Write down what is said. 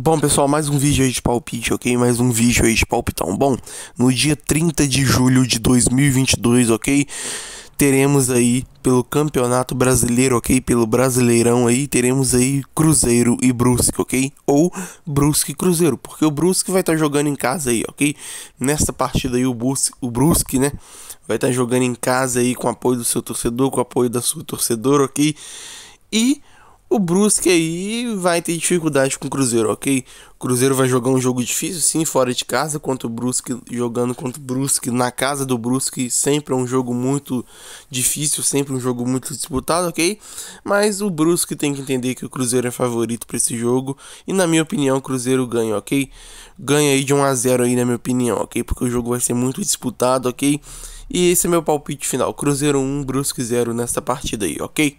Bom pessoal, mais um vídeo aí de palpite, ok? Mais um vídeo aí de palpitão. Bom, no dia 30 de julho de 2022, ok? Teremos aí pelo Campeonato Brasileiro, ok? Pelo Brasileirão aí, teremos aí Cruzeiro e Brusque, ok? Ou Brusque e Cruzeiro, porque o Brusque vai estar tá jogando em casa aí, ok? Nessa partida aí o Brusque, o Brusque né? Vai estar tá jogando em casa aí com apoio do seu torcedor, com apoio da sua torcedora, ok? E o Brusque aí vai ter dificuldade com o Cruzeiro, ok? O Cruzeiro vai jogar um jogo difícil, sim, fora de casa, contra o Brusque, jogando contra o Brusque, na casa do Brusque, sempre é um jogo muito difícil, sempre um jogo muito disputado, ok? Mas o Brusque tem que entender que o Cruzeiro é favorito para esse jogo, e na minha opinião, o Cruzeiro ganha, ok? Ganha aí de 1 a 0 aí, na minha opinião, ok? Porque o jogo vai ser muito disputado, ok? E esse é meu palpite final, Cruzeiro 1, Brusque 0 nessa partida aí, ok?